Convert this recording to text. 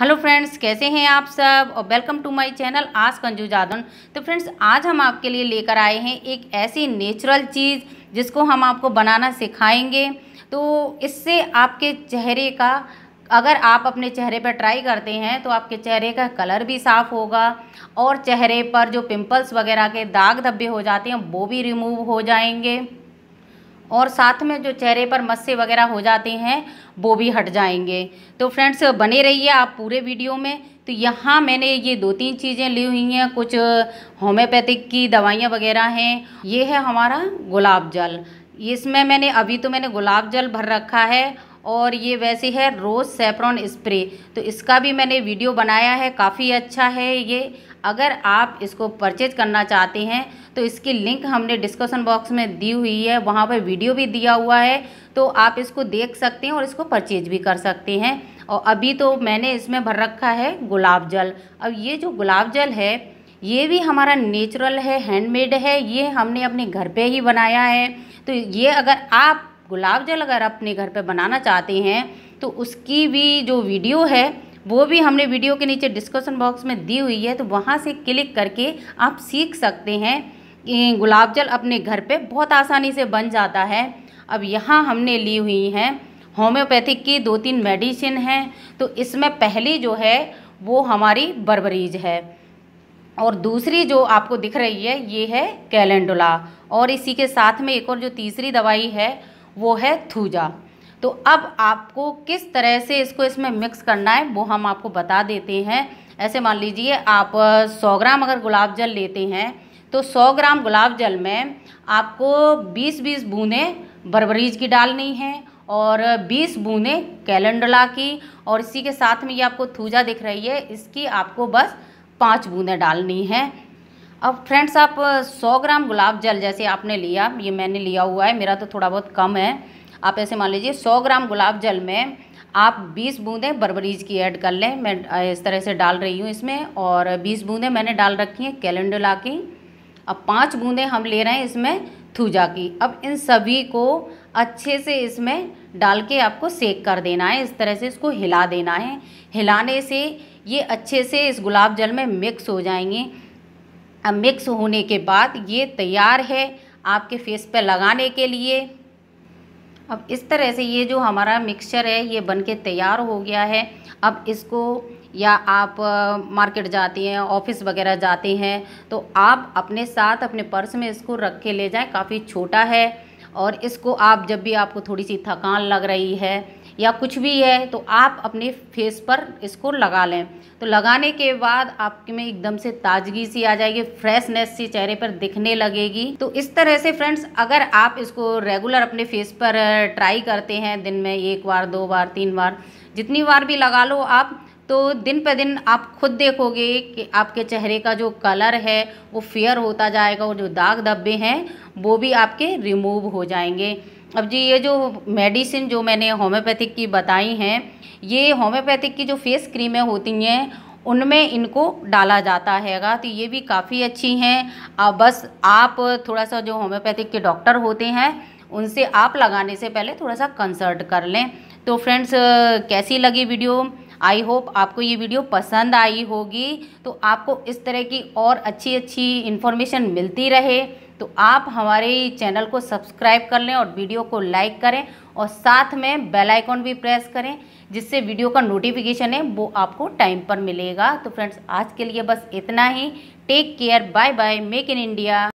hello friends कैसे हैं आप सब और वेलकम टू माय चैनल आज कंजू जादन तो फ्रेंड्स आज हम आपके लिए लेकर आए हैं एक ऐसी नेचुरल चीज़ जिसको हम आपको बनाना सिखाएंगे तो इससे आपके चेहरे का अगर आप अपने चेहरे पर ट्राई करते हैं तो आपके चेहरे का कलर भी साफ़ होगा और चेहरे पर जो पिंपल्स वगैरह के दाग धब्बे हो जाते हैं वो भी रिमूव हो जाएंगे और साथ में जो चेहरे पर मस्से वगैरह हो जाते हैं वो भी हट जाएंगे तो फ्रेंड्स बने रहिए आप पूरे वीडियो में तो यहाँ मैंने ये दो तीन चीज़ें ली हुई हैं कुछ होम्योपैथिक की दवाइयाँ वगैरह हैं ये है हमारा गुलाब जल इसमें मैंने अभी तो मैंने गुलाब जल भर रखा है और ये वैसे है रोज़ सेफ्रॉन स्प्रे तो इसका भी मैंने वीडियो बनाया है काफ़ी अच्छा है ये अगर आप इसको परचेज करना चाहते हैं तो इसकी लिंक हमने डिस्कशन बॉक्स में दी हुई है वहाँ पर वीडियो भी दिया हुआ है तो आप इसको देख सकते हैं और इसको परचेज भी कर सकते हैं और अभी तो मैंने इसमें भर रखा है गुलाब जल अब ये जो गुलाब जल है ये भी हमारा नेचुरल है हैंडमेड है ये हमने अपने घर पे ही बनाया है तो ये अगर आप गुलाब जल अगर अपने घर पर बनाना चाहते हैं तो उसकी भी जो वीडियो है वो भी हमने वीडियो के नीचे डिस्क्रिप्शन बॉक्स में दी हुई है तो वहाँ से क्लिक करके आप सीख सकते हैं गुलाब जल अपने घर पे बहुत आसानी से बन जाता है अब यहाँ हमने ली हुई हैं होम्योपैथिक की दो तीन मेडिसिन हैं तो इसमें पहली जो है वो हमारी बरबरीज है और दूसरी जो आपको दिख रही है ये है कैलेंडुला और इसी के साथ में एक और जो तीसरी दवाई है वो है थूजा तो अब आपको किस तरह से इसको इसमें मिक्स करना है वो हम आपको बता देते हैं ऐसे मान लीजिए आप 100 ग्राम अगर गुलाब जल लेते हैं तो 100 ग्राम गुलाब जल में आपको 20-20 बूंदें बरबरीज की डालनी हैं और 20 बूंदें कैलेंडला की और इसी के साथ में ये आपको थूजा दिख रही है इसकी आपको बस पाँच बूंदें डालनी हैं अब फ्रेंड्स आप 100 ग्राम गुलाब जल जैसे आपने लिया ये मैंने लिया हुआ है मेरा तो थोड़ा बहुत कम है आप ऐसे मान लीजिए 100 ग्राम गुलाब जल में आप 20 बूंदें बरबरीज की ऐड कर लें मैं इस तरह से डाल रही हूँ इसमें और 20 बूंदें मैंने डाल रखी हैं कैलेंडुला की अब पाँच बूंदें हम ले रहे हैं इसमें थूजा की अब इन सभी को अच्छे से इसमें डाल के आपको सेक कर देना है इस तरह से इसको हिला देना है हिलाने से ये अच्छे से इस गुलाब जल में मिक्स हो जाएंगे मिक्स होने के बाद ये तैयार है आपके फेस पर लगाने के लिए अब इस तरह से ये जो हमारा मिक्सचर है ये बन के तैयार हो गया है अब इसको या आप मार्केट जाती हैं ऑफिस वगैरह जाते हैं तो आप अपने साथ अपने पर्स में इसको रख के ले जाएं काफ़ी छोटा है और इसको आप जब भी आपको थोड़ी सी थकान लग रही है या कुछ भी है तो आप अपने फेस पर इसको लगा लें तो लगाने के बाद आपके में एकदम से ताजगी सी आ जाएगी फ्रेशनेस सी चेहरे पर दिखने लगेगी तो इस तरह से फ्रेंड्स अगर आप इसको रेगुलर अपने फेस पर ट्राई करते हैं दिन में एक बार दो बार तीन बार जितनी बार भी लगा लो आप तो दिन पर दिन आप खुद देखोगे कि आपके चेहरे का जो कलर है वो फेयर होता जाएगा और जो दाग धब्बे हैं वो भी आपके रिमूव हो जाएंगे अब जी ये जो मेडिसिन जो मैंने होम्योपैथिक की बताई हैं ये होम्योपैथिक की जो फेस क्रीमें होती हैं उनमें इनको डाला जाता हैगा तो ये भी काफ़ी अच्छी हैं अब बस आप थोड़ा सा जो होम्योपैथिक के डॉक्टर होते हैं उनसे आप लगाने से पहले थोड़ा सा कंसल्ट कर लें तो फ्रेंड्स कैसी लगी वीडियो आई होप आपको ये वीडियो पसंद आई होगी तो आपको इस तरह की और अच्छी अच्छी इन्फॉर्मेशन मिलती रहे तो आप हमारे चैनल को सब्सक्राइब कर लें और वीडियो को लाइक करें और साथ में बेल आइकॉन भी प्रेस करें जिससे वीडियो का नोटिफिकेशन है वो आपको टाइम पर मिलेगा तो फ्रेंड्स आज के लिए बस इतना ही take care bye bye make in India